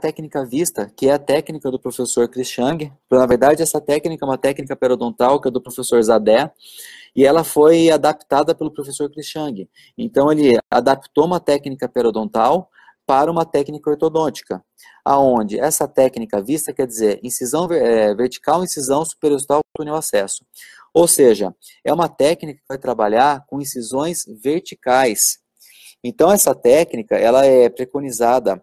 técnica vista, que é a técnica do professor Chris Chang. Então, na verdade, essa técnica é uma técnica periodontal que é do professor Zadé, e ela foi adaptada pelo professor Chris Chang. Então, ele adaptou uma técnica periodontal para uma técnica ortodôntica, aonde essa técnica vista quer dizer incisão é, vertical, incisão superiostal, túnel acesso. Ou seja, é uma técnica que vai trabalhar com incisões verticais. Então, essa técnica ela é preconizada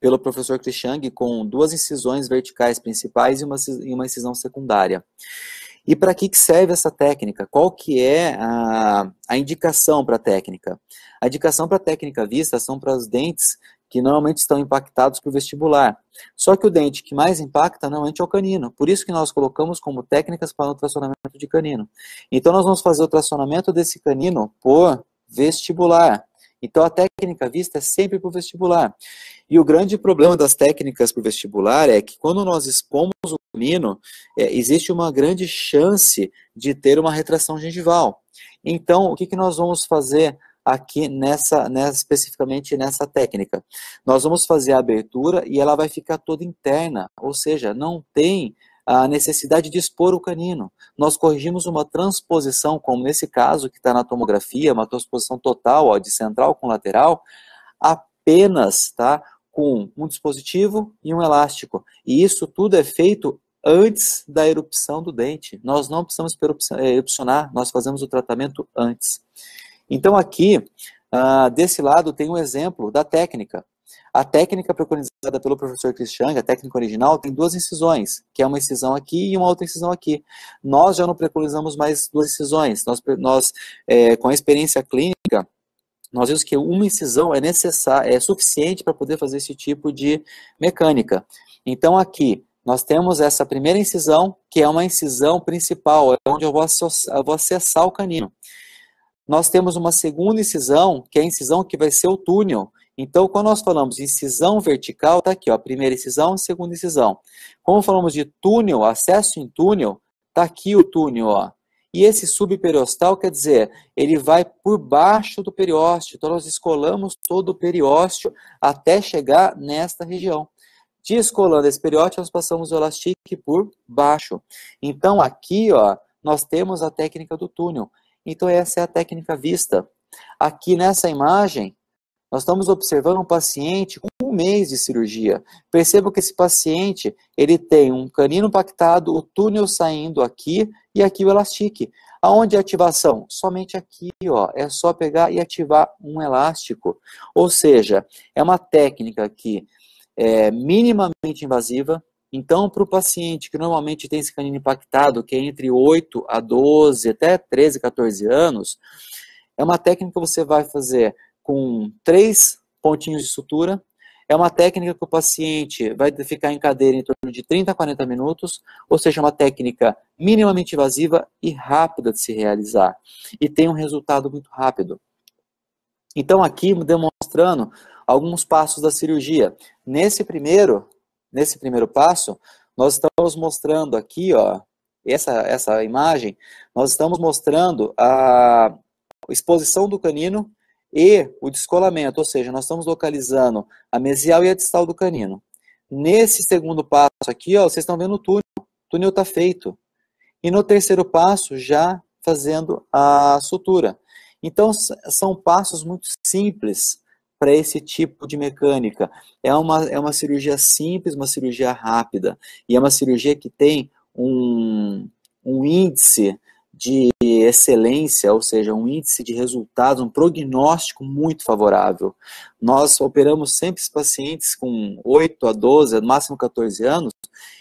pelo professor Christiang com duas incisões verticais principais e uma, e uma incisão secundária. E para que, que serve essa técnica? Qual que é a, a indicação para a técnica? A indicação para a técnica vista são para os dentes que normalmente estão impactados por vestibular. Só que o dente que mais impacta normalmente é o canino. Por isso que nós colocamos como técnicas para o tracionamento de canino. Então nós vamos fazer o tracionamento desse canino por vestibular. Então, a técnica vista é sempre para o vestibular. E o grande problema das técnicas para o vestibular é que quando nós expomos o menino, é, existe uma grande chance de ter uma retração gengival. Então, o que, que nós vamos fazer aqui nessa, nessa, né, especificamente nessa técnica? Nós vamos fazer a abertura e ela vai ficar toda interna, ou seja, não tem a necessidade de expor o canino. Nós corrigimos uma transposição, como nesse caso que está na tomografia, uma transposição total, ó, de central com lateral, apenas tá, com um dispositivo e um elástico. E isso tudo é feito antes da erupção do dente. Nós não precisamos eh, erupcionar, nós fazemos o tratamento antes. Então, aqui, ah, desse lado, tem um exemplo da técnica. A técnica preconizada pelo professor Christian, a técnica original, tem duas incisões, que é uma incisão aqui e uma outra incisão aqui. Nós já não preconizamos mais duas incisões. Nós, nós é, com a experiência clínica, nós vimos que uma incisão é necessária, é suficiente para poder fazer esse tipo de mecânica. Então aqui nós temos essa primeira incisão, que é uma incisão principal, é onde eu vou, acessar, o canino. Nós temos uma segunda incisão, que é a incisão que vai ser o túnel, então, quando nós falamos de incisão vertical, está aqui, ó, primeira incisão, segunda incisão. Como falamos de túnel, acesso em túnel, está aqui o túnel, ó. E esse subperiostal quer dizer, ele vai por baixo do periósteo. Então, nós descolamos todo o periósteo até chegar nesta região. Descolando esse periósteo, nós passamos o elastique por baixo. Então, aqui, ó, nós temos a técnica do túnel. Então, essa é a técnica vista. Aqui nessa imagem, nós estamos observando um paciente com um mês de cirurgia. Perceba que esse paciente, ele tem um canino impactado, o túnel saindo aqui e aqui o elastique. Aonde é a ativação? Somente aqui, ó. É só pegar e ativar um elástico. Ou seja, é uma técnica que é minimamente invasiva. Então, para o paciente que normalmente tem esse canino impactado, que é entre 8 a 12, até 13, 14 anos, é uma técnica que você vai fazer com três pontinhos de sutura. É uma técnica que o paciente vai ficar em cadeira em torno de 30 a 40 minutos, ou seja, uma técnica minimamente invasiva e rápida de se realizar. E tem um resultado muito rápido. Então, aqui demonstrando alguns passos da cirurgia. Nesse primeiro, nesse primeiro passo, nós estamos mostrando aqui, ó, essa, essa imagem, nós estamos mostrando a exposição do canino e o descolamento, ou seja, nós estamos localizando a mesial e a distal do canino. Nesse segundo passo aqui, ó, vocês estão vendo o túnel, o túnel está feito. E no terceiro passo, já fazendo a sutura. Então, são passos muito simples para esse tipo de mecânica. É uma, é uma cirurgia simples, uma cirurgia rápida. E é uma cirurgia que tem um, um índice de excelência, ou seja, um índice de resultados, um prognóstico muito favorável. Nós operamos sempre pacientes com 8 a 12, no máximo 14 anos,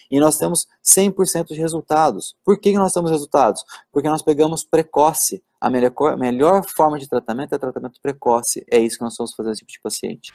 e nós temos 100% de resultados. Por que nós temos resultados? Porque nós pegamos precoce. A melhor, melhor forma de tratamento é tratamento precoce. É isso que nós estamos fazendo nesse tipo de paciente.